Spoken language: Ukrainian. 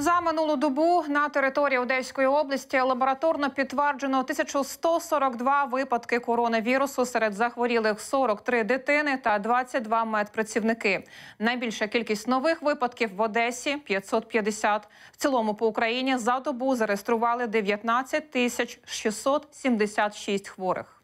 За минулу добу на території Одеської області лабораторно підтверджено 1142 випадки коронавірусу серед захворілих 43 дитини та 22 медпрацівники. Найбільша кількість нових випадків в Одесі 550. В цілому по Україні за добу зареєстрували 19 тисяч 676 хворих.